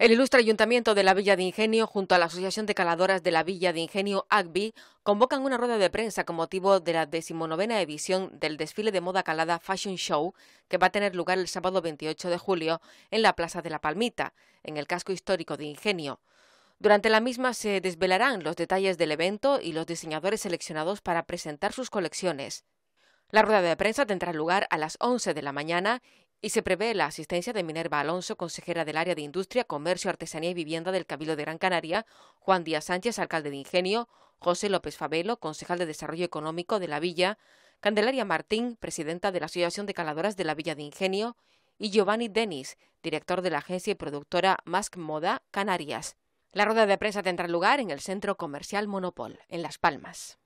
El ilustre ayuntamiento de la Villa de Ingenio, junto a la Asociación de Caladoras de la Villa de Ingenio, agbi convocan una rueda de prensa con motivo de la decimonovena edición del desfile de moda calada Fashion Show, que va a tener lugar el sábado 28 de julio en la Plaza de la Palmita, en el casco histórico de Ingenio. Durante la misma se desvelarán los detalles del evento y los diseñadores seleccionados para presentar sus colecciones. La rueda de prensa tendrá lugar a las 11 de la mañana y se prevé la asistencia de Minerva Alonso, consejera del área de Industria, Comercio, Artesanía y Vivienda del Cabildo de Gran Canaria, Juan Díaz Sánchez, alcalde de Ingenio, José López Fabelo, concejal de Desarrollo Económico de la Villa, Candelaria Martín, presidenta de la Asociación de Caladoras de la Villa de Ingenio, y Giovanni Denis, director de la agencia y productora Mask Moda Canarias. La rueda de prensa tendrá lugar en el Centro Comercial Monopol, en Las Palmas.